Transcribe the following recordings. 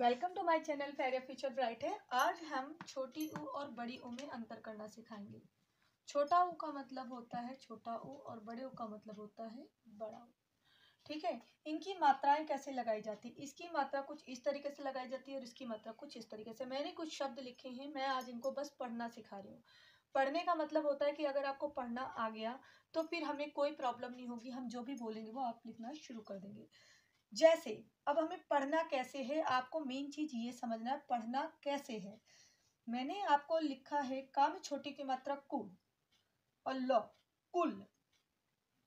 welcome to my channel फेरिया future bright है आज हम छोटी ऊ और बड़ी ऊ में अंतर करना सिखाएंगे छोटा ऊ का मतलब होता है छोटा ऊ और बड़े ऊ का मतलब होता है बड़ा ऊ ठीक है इनकी मात्राएं कैसे लगाई जाती है इसकी मात्रा कुछ इस तरीके से लगाई जाती है और इसकी मात्रा कुछ इस तरीके से मैंने कुछ शब्द लिखे हैं मैं आज इनको बस पढ़ना सिखा रही हूँ पढ़ने का मतलब होता है कि अगर आपको पढ़ना आ गया तो फिर हमें कोई प्रॉब्लम नहीं होगी हम जो भी बोलेंगे वो आप लिखना शुरू कर देंगे जैसे अब हमें पढ़ना कैसे है आपको मेन चीज ये समझना है पढ़ना कैसे है मैंने आपको लिखा है काम छोटे की मात्रा कु और लो कुल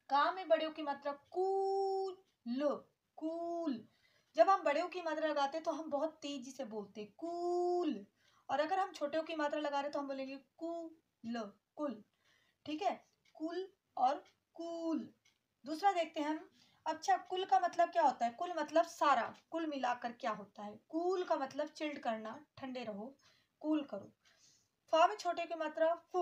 काम में बड़े की मात्रा कूल लो कूल जब हम बड़े की मात्रा लगाते तो हम बहुत तेजी से बोलते कूल और अगर हम छोटे की मात्रा लगा रहे तो हम बोलेंगे कू कुल ठीक है कुल और कूल दूसरा देखते हैं हम अच्छा कुल का मतलब क्या होता है कुल मतलब सारा कुल मिलाकर क्या होता है कूल का मतलब चिल्ड करना ठंडे रहो कूल करो फा में छोटे की मात्रा फू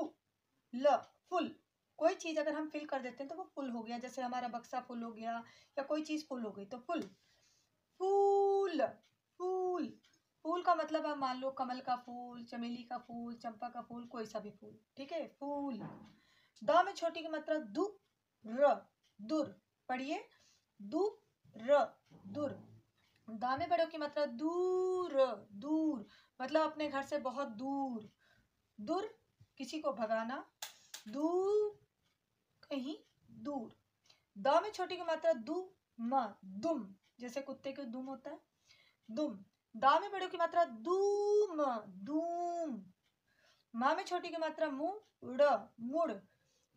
ल फुल कोई चीज़ अगर हम फिल कर देते हैं तो वो फुल हो गया जैसे हमारा बक्सा फुल हो गया या कोई चीज़ फुल हो गई तो फुल फूल फूल फूल का मतलब आप मान लो कमल का फूल चमेली का फूल चंपा का फूल कोई सा भी फूल ठीक है फूल द में छोटी की मात्रा दु र दुर पढ़िए दूर दूर दा में बड़ों की मात्रा दूर दूर मतलब अपने घर से बहुत दूर दूर किसी को भगाना दूर कहीं दूर द में छोटी की मात्रा दु म दुम जैसे कुत्ते के दुम होता है दुम दा में बड़ों की मात्रा दूम दूम माँ में छोटी की मात्रा मुड़ मुड़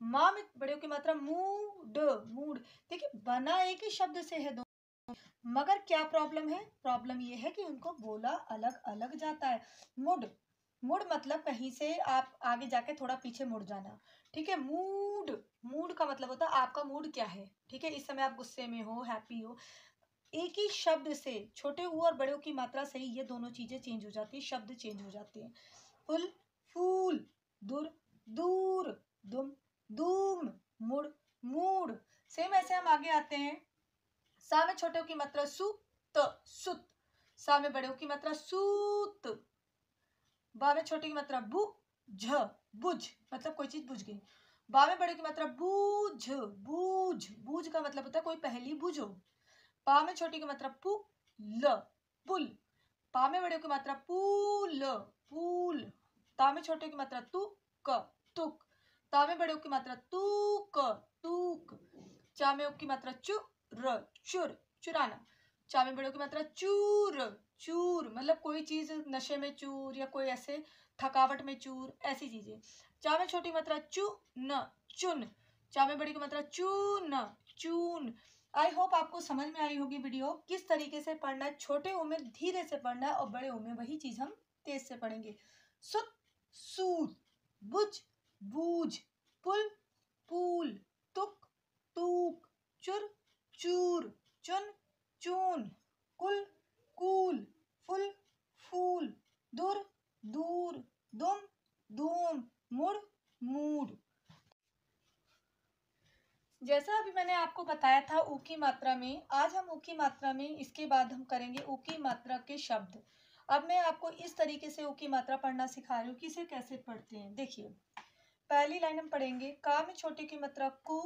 माँ में बड़े की मात्रा मूड मूड देखिए बना एक ही शब्द से है दोनों मगर क्या प्रॉब्लम है प्रॉब्लम ये है कि उनको बोला अलग अलग जाता है मूड मूड मतलब कहीं से आप आगे जाके थोड़ा पीछे मुड़ जाना ठीक है मूड मूड का मतलब होता है आपका मूड क्या है ठीक है इस समय आप गुस्से में हो हैप्पी हो एक ही शब्द से छोटे हुए और बड़े की मात्रा से ही ये दोनों चीज़ें चेंज हो जाती है शब्द चेंज हो जाते हैं फुल फूल दूर दूर दुम दूम मुड मूड सेम ऐसे हम आगे आते हैं सा में छोटे की मात्रा सुत सुत सा में बड़े की मात्रा सूत बा में छोटे की मात्रा बु झ बुझ मतलब कोई चीज बुझ गई बा में बड़े की मात्रा बूझ बूझ बूझ का मतलब होता है कोई पहली बुझो पा में छोटी की मात्रा पु ल पुल पा में बड़े की मात्रा पुल पुल ता में छोटे की मात्रा तु क तुक तामे में बड़े की मात्रा तूक तूक चामे में की मात्रा चुर चुर चुराना चामे बड़े की मात्रा चूर चूर मतलब कोई चीज नशे में चूर या कोई ऐसे थकावट में चूर ऐसी चीजें चा छोटी मात्रा चू न चुन चा में बड़ी की मात्रा चू न चून आई होप आपको समझ में आई होगी वीडियो किस तरीके से पढ़ना है छोटे ओ में धीरे से पढ़ना है और बड़े ओ में वही चीज हम तेज से पढ़ेंगे सुत सूत बुझ बूझ पुल पूल तुक तूक चुर चूर चुन चून कुल कूल फुल फूल दूर दूर दुम दूम मुड़ मूड जैसा अभी मैंने आपको बताया था ऊ की मात्रा में आज हम ऊ की मात्रा में इसके बाद हम करेंगे ऊ की मात्रा के शब्द अब मैं आपको इस तरीके से ऊ की मात्रा पढ़ना सिखा रही हूँ कि इसे कैसे पढ़ते हैं देखिए पहली लाइन हम पढ़ेंगे का में छोटे की मात्रा कु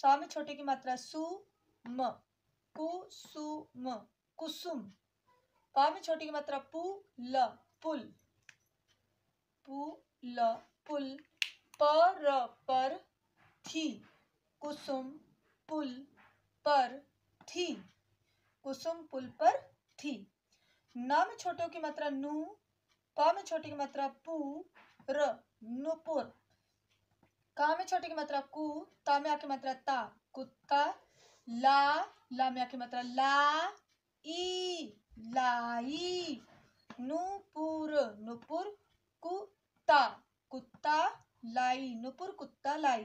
सा में छोटे की मात्रा सु म म कुसुम पा में छोटे की मात्रा पु ल पुल पु ल पुल पर पर थी कुसुम पुल पर थी कुसुम पुल पर थी न में छोटे की मात्रा नू पा में छोटी की मात्रा पु र नुपुर का में छोटे की मात्रा कु ता में आके मात्रा ता कुत्ता ला ला में आके मात्रा ला ई लाई नुपुर नुपुर कुत्ता कुत्ता लाई नुपुर कुत्ता लाई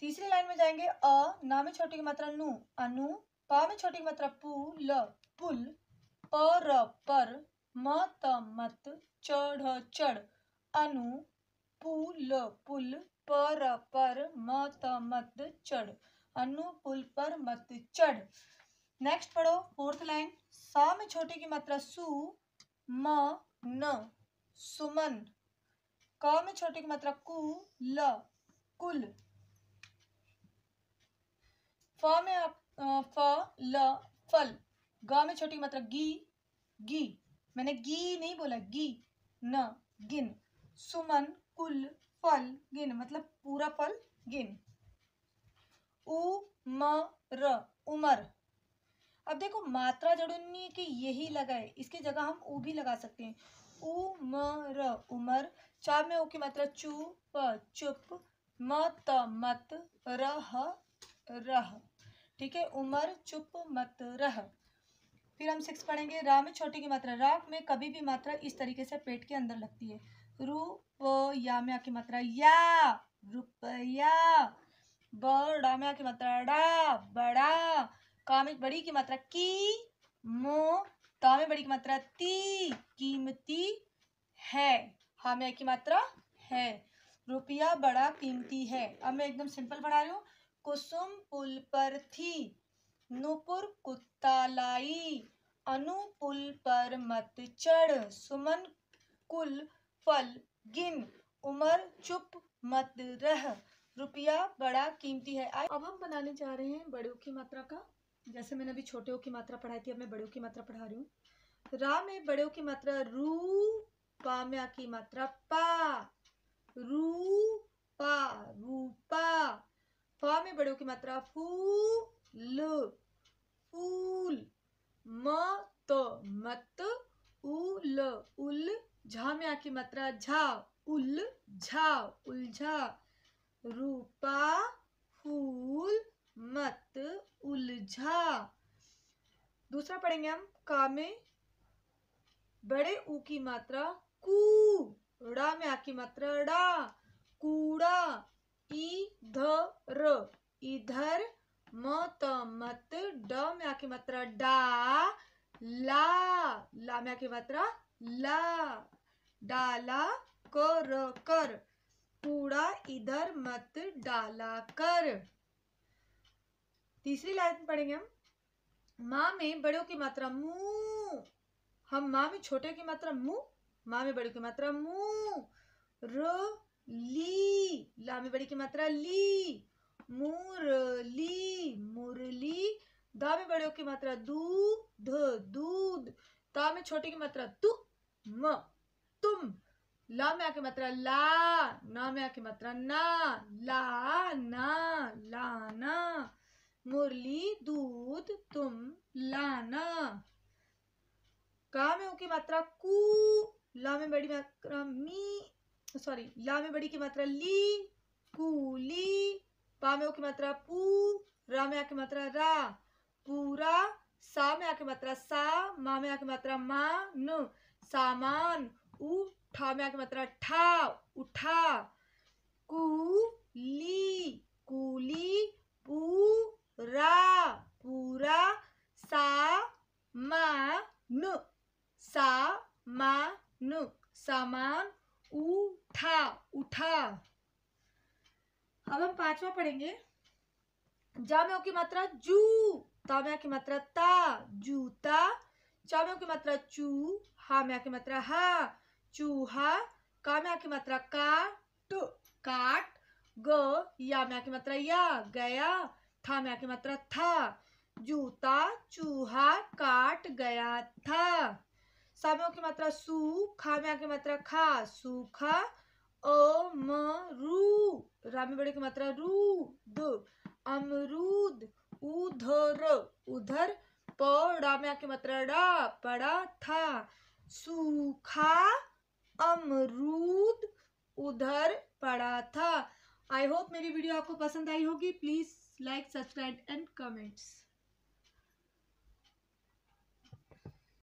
तीसरी लाइन में जाएंगे अ ना में छोटी की मात्रा नु अनु पा में छोटी की मात्रा पु ल पुल पर पर मत मत चढ़ चढ़ अनु पुल पुल पर पर मत मत चढ़ अनु पुल पर मत चढ़ नेक्स्ट पढ़ो फोर्थ लाइन सा में छोटे की मात्रा सु म न सुमन क में छोटे की मात्रा कु ल कुल फ में आप फ ल फल ग में छोटी मात्रा गी गी मैंने गी नहीं बोला गी न गिन सुमन कुल फल गिन मतलब पूरा फल गिन उमर उमर अब देखो मात्रा जड़ुन्नी की यही लगाए इसकी जगह हम ऊ भी लगा सकते हैं उमर उमर चार में ओ की मात्रा चू प चुप मत मत रह रह ठीक है उमर चुप मत रह फिर हम सिक्स पढ़ेंगे रा में छोटी की मात्रा राग में कभी भी मात्रा इस तरीके से पेट के अंदर लगती है रूपया में आके मात्रा या रुपया बड़ा में आके मात्रा डा बड़ा काम बड़ी की मात्रा की मो ता में बड़ी की मात्रा ती कीमती है हा में की मात्रा है रुपया बड़ा कीमती है अब मैं एकदम सिंपल पढ़ा रही हूँ कुसुम पुल पर थी नूपुर कुत्ता लाई अनु पुल पर मत चढ़ सुमन कुल फल गिन उमर चुप मत रह रुपया बड़ा कीमती है अब हम बनाने जा रहे हैं बड़ों की मात्रा का जैसे मैंने अभी छोटे की मात्रा पढ़ाई थी अब मैं बड़े की मात्रा पढ़ा रही हूँ रा में बड़े की मात्रा रू पा की मात्रा पा रू पा रूपा फा में बड़े की मात्रा फूल फूल म तो मत उल उल झा में आ की मात्रा झा उल झा उलझा रूपा फूल मत उलझा दूसरा पढ़ेंगे हम का में बड़े ऊ की मात्रा कू रा में आ की मात्रा ड़ा कूड़ा इधर इधर मत मत ड में आ मात्रा डा ला ला में आ मात्रा ला डाला कर कर कूड़ा इधर मत डाला कर तीसरी लाइन पढ़ेंगे हम माँ में बड़ों की मात्रा मुंह हम माँ में छोटे की मात्रा मुंह माँ में बड़ों की मात्रा मुंह र ली ला में बड़ी की मात्रा ली मुरली मुरली दा में बड़ों की मात्रा दूध दूध ता में छोटे की मात्रा तु म तुम ल में आके मात्रा ला न में आके मात्रा ना ला ना लाना मुरली दूध तुम लाना का में की मात्रा कू ल में बड़ी मात्रा मी सॉरी ला में बड़ी की मात्रा ली कूली पा में की मात्रा पू रा में आके मात्रा रा पूरा सा में आके मात्रा सा मा में आके मात्रा मा न सामान उठा में आके मात्रा ठा उठा कूली कूली पूरा पूरा सा मान सा मान सामान उठा उठा अब हम पांचवा पढ़ेंगे जाम्यों की मात्रा जू ताम्या की मात्रा ता जूता चाम्यों की मात्रा चू हाम्या की मात्रा हा चूहा का में आके की मात्रा काट काट ग या में आके मात्रा या गया था में आके की मात्रा था जूता चूहा काट गया था में की मात्रा सू खा में आके की मात्रा खा सूखा अ म रू रामी बड़े की मात्रा रू द अमरूद उधर उधर प में आके की मात्रा डा पड़ा था सूखा अमरूद उधर पड़ा था आई होप मेरी वीडियो आपको पसंद आई होगी please like subscribe and comments